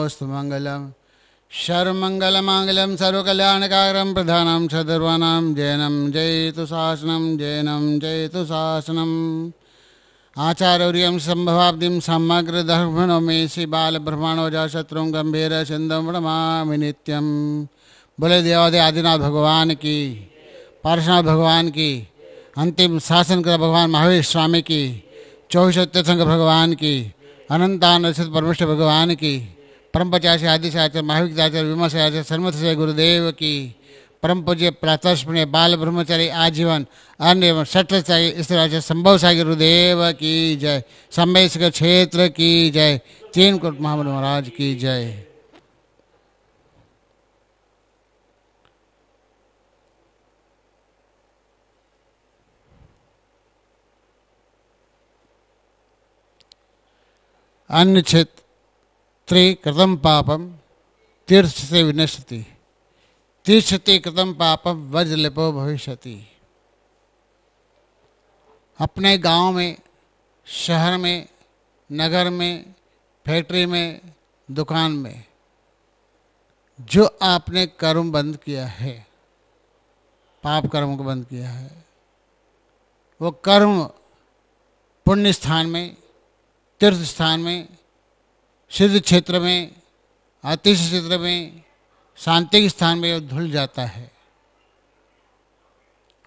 नमोऽस्तु मङ्गलम् शर्मङ्गलमाङ्गलं सर्वकल्याणकारं प्रधानं शतर्वाणां जैनं जयतु शासनं जैनं जयतु शासनम् आचार्यौर्यं सम्भवाब्धिं समग्रधर्मणो मेषि बालब्रह्माणोजा शत्रुं गम्भीर सिन्धं प्रणमामि नित्यं बोले आदिनाथ भगवान की पार्श्वनाथ भगवान की अंतिम शासन कर महावीर स्वामी की चौबीस तीर्थंकर भगवान की अनंतान परमेश्वर भगवान की परम आदिशाचार्य आदि विमर्शाचार्य आचार्य सन्मत से गुरुदेव की परम पूज्य प्रातस्मणीय बाल ब्रह्मचारी आजीवन अन्य एवं सट्टाई इस राज्य संभव साई गुरुदेव की जय सम्मेश क्षेत्र की जय चीन कोट महामद महाराज की जय अन्य क्षेत्र कृतम पापम तीर्थ से विनश्यति तीर्षते कृतम पापम वज्रलिपो भविष्य अपने गांव में शहर में नगर में फैक्ट्री में दुकान में जो आपने कर्म बंद किया है पाप कर्म को बंद किया है वो कर्म पुण्य स्थान में तीर्थ स्थान में सिद्ध क्षेत्र में आतिश क्षेत्र में शांति के स्थान में धुल जाता है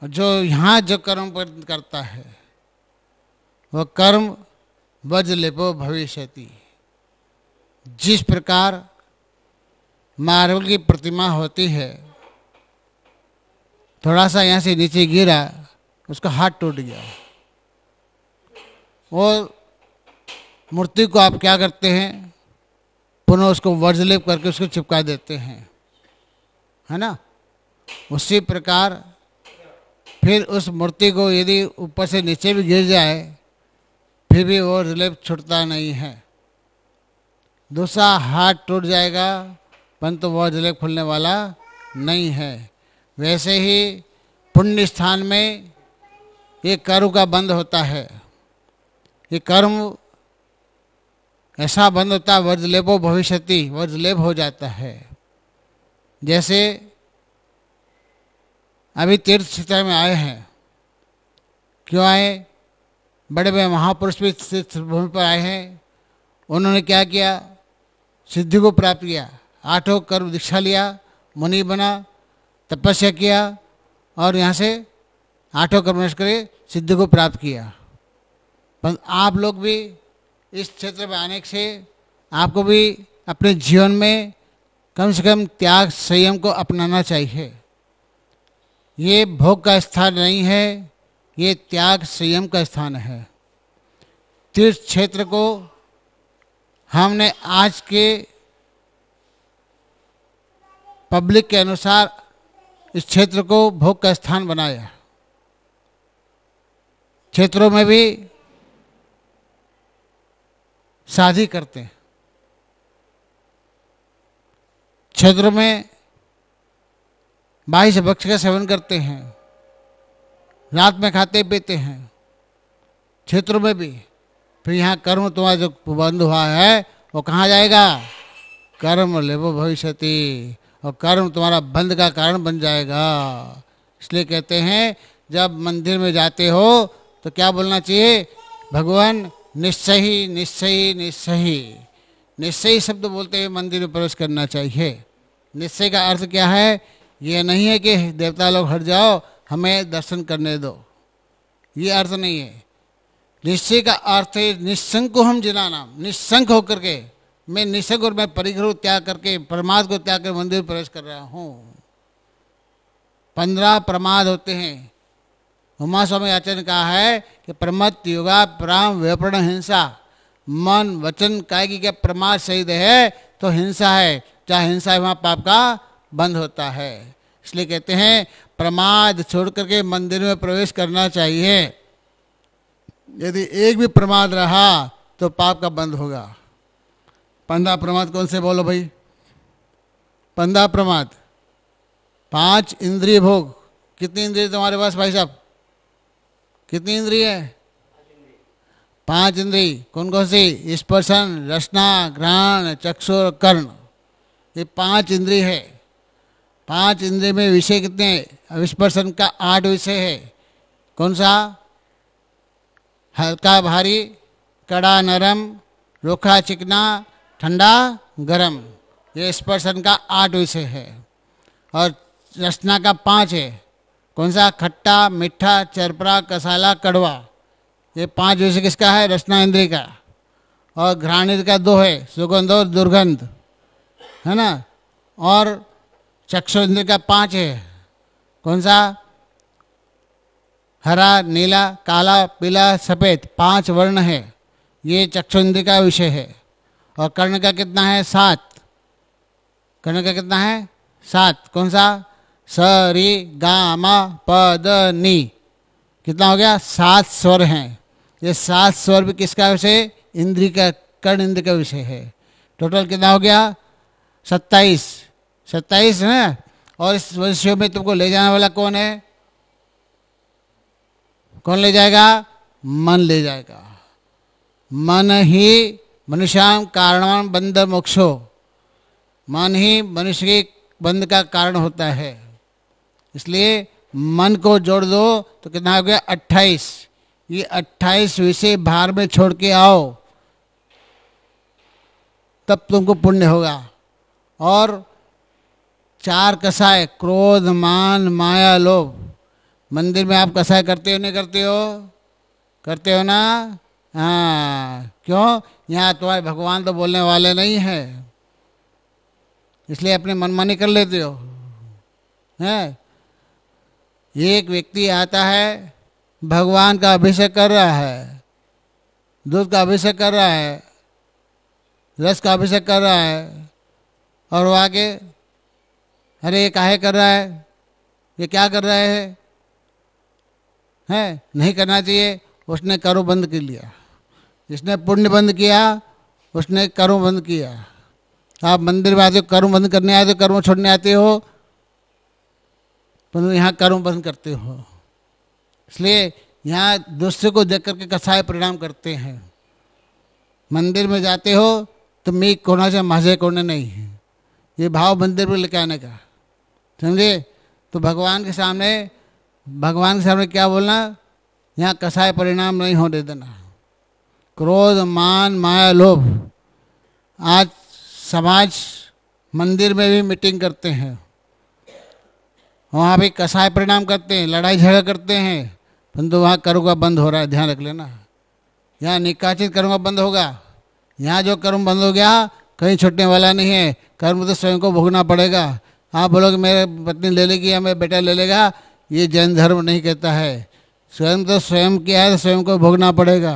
और जो यहाँ जो कर्म करता है वह कर्म वज लेपो भविष्यति जिस प्रकार मार्बल की प्रतिमा होती है थोड़ा सा यहाँ से नीचे गिरा उसका हाथ टूट गया और मूर्ति को आप क्या करते हैं पुनः उसको वर्जलेप करके उसको चिपका देते हैं है ना उसी प्रकार फिर उस मूर्ति को यदि ऊपर से नीचे भी गिर जाए फिर भी वो रिलेप छुटता नहीं है दूसरा हाथ टूट जाएगा परंतु वह रिलेप खुलने वाला नहीं है वैसे ही पुण्य स्थान में ये कर्म का बंद होता है ये कर्म ऐसा बंद होता भविष्य भविष्यति वज्रलेभ हो जाता है जैसे अभी तीर्थ क्षेत्र में आए हैं क्यों आए बड़े बड़े महापुरुष भी भूमि पर आए हैं उन्होंने क्या किया सिद्धि को प्राप्त किया आठों कर्म दीक्षा लिया मुनि बना तपस्या किया और यहाँ से आठों कर्म करे सिद्धि को प्राप्त किया पर आप लोग भी इस क्षेत्र में आने से आपको भी अपने जीवन में कम से कम त्याग संयम को अपनाना चाहिए ये भोग का स्थान नहीं है ये त्याग संयम का स्थान है तीर्थ क्षेत्र को हमने आज के पब्लिक के अनुसार इस क्षेत्र को भोग का स्थान बनाया क्षेत्रों में भी शादी करते हैं क्षेत्र में बाईस भक्ष का सेवन करते हैं रात में खाते पीते हैं क्षेत्र में भी फिर यहाँ कर्म तुम्हारा जो बंद हुआ है वो कहाँ जाएगा कर्म वो भविष्यति और कर्म तुम्हारा बंद का कारण बन जाएगा इसलिए कहते हैं जब मंदिर में जाते हो तो क्या बोलना चाहिए भगवान निश्चय निश्चय निश्चय निश्चय शब्द बोलते हुए मंदिर में प्रवेश करना चाहिए निश्चय का अर्थ क्या है ये नहीं है कि देवता लोग हट जाओ हमें दर्शन करने दो ये अर्थ नहीं है निश्चय का अर्थ है निशंक को हम जिना नाम निशंक होकर के मैं निशंक और मैं परिग्रह त्याग करके प्रमाद को त्याग कर मंदिर प्रवेश कर रहा हूँ पंद्रह प्रमाद होते हैं उमा स्वामी आचार्य ने कहा है कि प्रमत युगा प्राम व्यापरण हिंसा मन वचन कायगी के प्रमाद शहीद है तो हिंसा है चाहे हिंसा है वहाँ पाप का बंद होता है इसलिए कहते हैं प्रमाद छोड़ करके मंदिर में प्रवेश करना चाहिए यदि एक भी प्रमाद रहा तो पाप का बंद होगा पंद्रह प्रमाद कौन से बोलो भाई पंद्रह प्रमाद पांच इंद्रिय भोग कितने इंद्रिय तुम्हारे पास भाई साहब कितनी इंद्रिय है पांच इंद्री कौन कौन सी स्पर्शन रचना ग्रहण चक्षु कर्ण ये पांच इंद्री है पांच इंद्री में विषय कितने स्पर्शन का आठ विषय है कौन सा हल्का भारी कड़ा नरम रोखा चिकना ठंडा गरम ये स्पर्शन का आठ विषय है और रचना का पाँच है कौन सा खट्टा मीठा चरपरा कसाला कड़वा ये पांच विषय किसका है रचना इंद्री का और घ्राणित का दो है सुगंध और दुर्गंध है ना और चक्षु इंद्री का पांच है कौन सा हरा नीला काला पीला सफ़ेद पांच वर्ण है ये चक्षु इंद्री का विषय है और कर्ण का कितना है सात कर्ण का कितना है सात कौन सा सरी गामा पद नी कितना हो गया सात स्वर हैं ये सात स्वर भी किसका विषय इंद्री का कर्ण इंद्र का विषय है टोटल कितना हो गया सत्ताईस सत्ताईस है और इस विषयों में तुमको ले जाने वाला कौन है कौन ले जाएगा मन ले जाएगा मन ही मनुष्याम कारणवान बंद मोक्षो मन ही मनुष्य के बंद का कारण होता है इसलिए मन को जोड़ दो तो कितना हो गया अट्ठाईस ये अट्ठाईस विषय भार में छोड़ के आओ तब तुमको पुण्य होगा और चार कसाय क्रोध मान माया लोभ मंदिर में आप कसाय करते हो नहीं करते हो करते हो ना हाँ क्यों यहाँ तुम्हारे भगवान तो बोलने वाले नहीं हैं इसलिए अपने मनमानी कर लेते हो हैं एक व्यक्ति आता है भगवान का अभिषेक कर रहा है दूध का अभिषेक कर रहा है रस का अभिषेक कर रहा है और वो आगे अरे ये काहे कर रहा है ये क्या कर रहा हैं है नहीं करना चाहिए उसने करो बंद कर लिया जिसने पुण्य बंद किया उसने कर्म बंद किया आप मंदिर में आते हो कर्म बंद करने आते हो कर्म छोड़ने आते हो परंतु यहाँ कर्म बंद करते हो इसलिए यहाँ दूसरे को देख करके कसाय परिणाम करते हैं मंदिर में जाते हो तो मी से माझे कोने नहीं है ये भाव मंदिर में लेके आने का समझे तो भगवान के सामने भगवान के सामने क्या बोलना यहाँ कसाय परिणाम नहीं होने देना क्रोध मान माया लोभ आज समाज मंदिर में भी मीटिंग करते हैं वहाँ भी कसाय परिणाम करते हैं लड़ाई झगड़ा करते हैं परंतु वहाँ करूँगा बंद हो रहा है ध्यान रख लेना यहाँ निकाचित करूँगा बंद होगा यहाँ जो कर्म बंद हो गया कहीं छुटने वाला नहीं है कर्म तो स्वयं को भोगना पड़ेगा आप बोलोगे मेरे पत्नी ले लेगी या मेरा बेटा ले लेगा ये जैन धर्म नहीं कहता है स्वयं तो स्वयं किया है तो स्वयं को भोगना पड़ेगा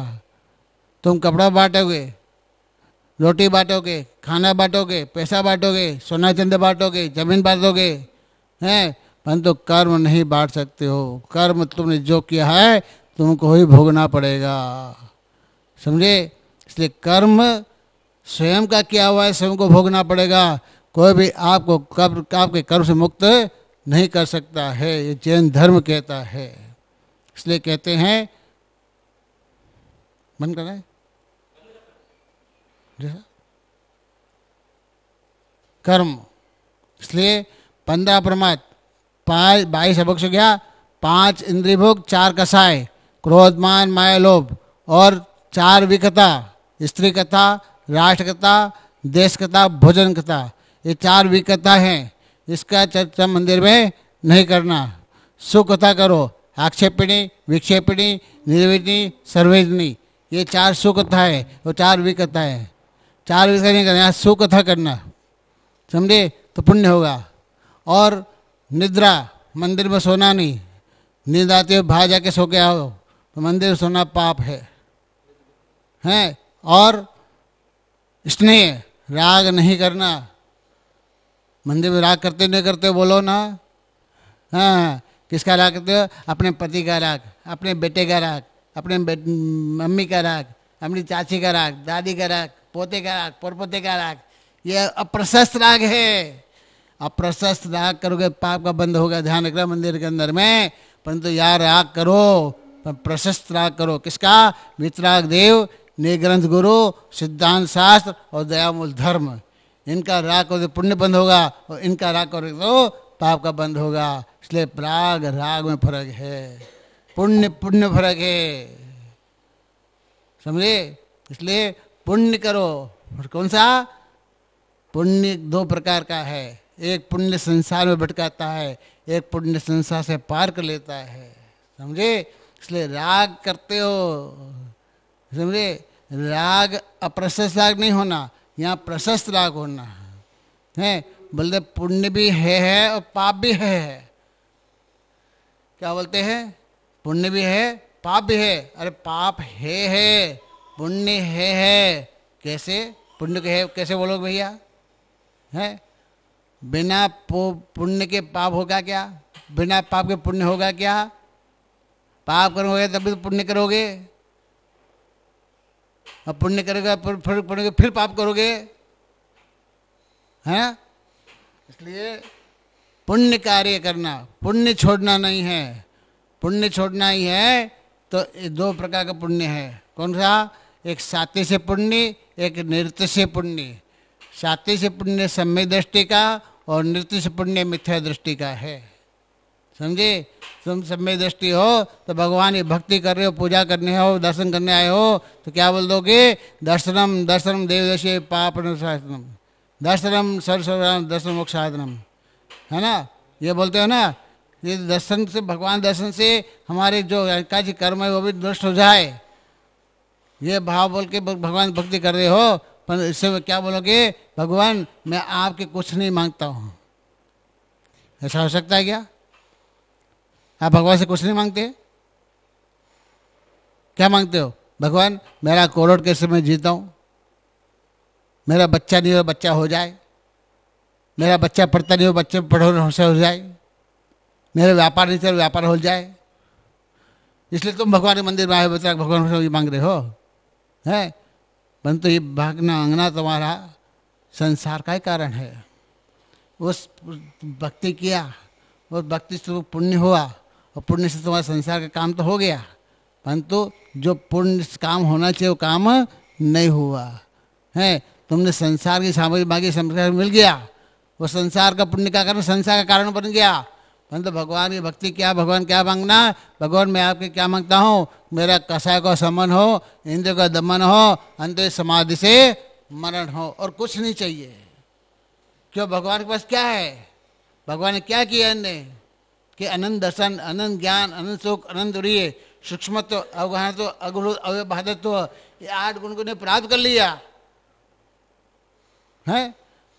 तुम कपड़ा बांटोगे रोटी बांटोगे खाना बांटोगे पैसा बांटोगे सोना चंद बांटोगे जमीन बांटोगे हैं परंतु तो कर्म नहीं बांट सकते हो कर्म तुमने जो किया है तुमको ही भोगना पड़ेगा समझे इसलिए कर्म स्वयं का किया हुआ है स्वयं को भोगना पड़ेगा कोई भी आपको कर्म आपके कर्म से मुक्त नहीं कर सकता है ये जैन धर्म कहता है इसलिए कहते हैं मन कर रहे जैसा हाँ। कर्म इसलिए पंद्रह प्रमाद पाँच बाईस अभक्ष गया पाँच इंद्रिभोग चार कसाय क्रोधमान माया लोभ और चार विकता स्त्री कथा राष्ट्रकथा देश कथा भोजन कथा ये चार विकथा हैं इसका चर्चा मंदिर में नहीं करना सुकथा करो आक्षेपिणी विक्षेपिणी निर्विणी सर्वेजनी ये चार सुकथा है और चार विकथा है चार विकथा नहीं करना सुकथा करना समझे तो पुण्य होगा और निद्रा मंदिर में सोना नहीं नींद आती है भाग जाके सो के आओ तो मंदिर में सोना पाप है हैं और स्नेह राग नहीं करना मंदिर में राग करते नहीं करते बोलो ना हाँ किसका राग करते हो अपने पति का राग अपने बेटे का राग अपने मम्मी का राग अपनी चाची का राग दादी का राग पोते का राग पोरपोते का राग ये अप्रशस्त राग है आप प्रशस्त राग करोगे पाप का बंद होगा ध्यान रखना मंदिर के अंदर में परंतु यार राग करो प्रशस्त राग करो किसका मित्राग देव निग्रंथ गुरु सिद्धांत शास्त्र और दयामूल धर्म इनका राग करो तो पुण्य बंद होगा और इनका राग करो तो पाप का बंद होगा इसलिए प्राग राग में फर्क है पुण्य पुण्य फर्क है समझे इसलिए पुण्य करो और कौन सा पुण्य दो प्रकार का है एक पुण्य संसार में भटकाता है एक पुण्य संसार से पार कर लेता है समझे इसलिए राग करते हो समझे राग अप्रशस्त राग नहीं होना यहाँ प्रशस्त राग होना है बोलते पुण्य भी है है और पाप भी है क्या बोलते हैं पुण्य भी है पाप भी है अरे पाप है है पुण्य है है कैसे पुण्य है कैसे बोलोगे भैया है बिना पुण्य के पाप होगा क्या बिना पाप के पुण्य होगा क्या पाप करोगे तभी तो पुण्य करोगे और पुण्य करोगे फिर पुण्य फिर पाप करोगे है इसलिए पुण्य कार्य करना पुण्य छोड़ना नहीं है पुण्य छोड़ना ही है तो दो प्रकार का पुण्य है कौन सा एक साथी से पुण्य एक नृत्य से पुण्य से पुण्य सम्य दृष्टि का और नृत्य से पुण्य मिथ्या दृष्टि का है समझे तुम सम्य दृष्टि हो तो भगवान की भक्ति कर रहे हो पूजा करने हो दर्शन करने आए हो तो क्या बोल दोगे दर्शनम दर्शनम देवदशी पाप अनुशासनम दर्शनम सर्वसर्वराम दर्शन मोक्ष साधनम है ना ये बोलते हो ना ये दर्शन से भगवान दर्शन से हमारे जो काज कर्म है वो भी नष्ट हो जाए ये भाव बोल के भगवान भक्ति कर रहे हो पर इससे क्या बोलोगे भगवान मैं आपके कुछ नहीं मांगता हूँ ऐसा हो सकता है क्या आप भगवान से कुछ नहीं मांगते क्या मांगते हो भगवान मेरा कोरोड कैसे मैं जीता हूँ मेरा बच्चा नहीं हो बच्चा हो जाए मेरा बच्चा पढ़ता नहीं हो बच्चे पढ़ो से हो जाए मेरे व्यापार नहीं चाहे व्यापार हो जाए इसलिए तुम भगवान के मंदिर में आए बच्चा भगवान से मांग रहे हो है परंतु तो ये भागना अंगना तुम्हारा संसार का ही कारण है उस भक्ति किया उस भक्ति से तो पुण्य हुआ और पुण्य से तुम्हारा संसार का काम तो हो गया परंतु जो पुण्य काम होना चाहिए वो काम नहीं हुआ है तुमने संसार की सामग्री मांगी संस्कार मिल गया वो संसार का पुण्य का कारण संसार का कारण बन गया परंतु भगवान की भक्ति क्या भगवान क्या मांगना भगवान मैं आपके क्या मांगता हूँ मेरा कसाय का समन हो इंद्र का दमन हो अंत समाधि से मरण हो और कुछ नहीं चाहिए क्यों भगवान के पास क्या है भगवान ने क्या किया इनने कि अनंत दर्शन अनंत ज्ञान अनंत सुख अनंत रिय सूक्ष्मत्व अवगहनत्व अग्रत अव्यभाधत्व ये आठ गुण को ने प्राप्त कर लिया है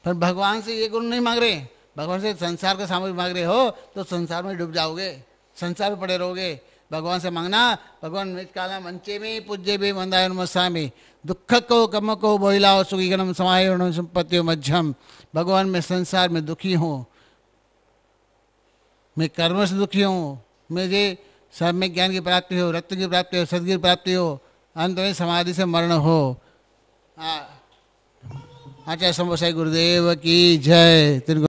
पर भगवान से ये गुण नहीं मांग रहे भगवान से संसार का सामग्री मांग रहे हो तो संसार में डूब जाओगे संसार में पड़े रहोगे भगवान से मांगना भगवान मृतकाला मंचे में पूज्य भी मंदायन मसामी दुख को कम को हो बोइलाओ सुखीगणम समायण संपत्तियों मध्यम भगवान मैं संसार में दुखी हूँ मैं कर्म से दुखी हूँ मुझे में ज्ञान की प्राप्ति हो रक्त की प्राप्ति हो सदगी प्राप्ति हो अंत में समाधि से मरण हो आचार्य समोसाई गुरुदेव की जय तिर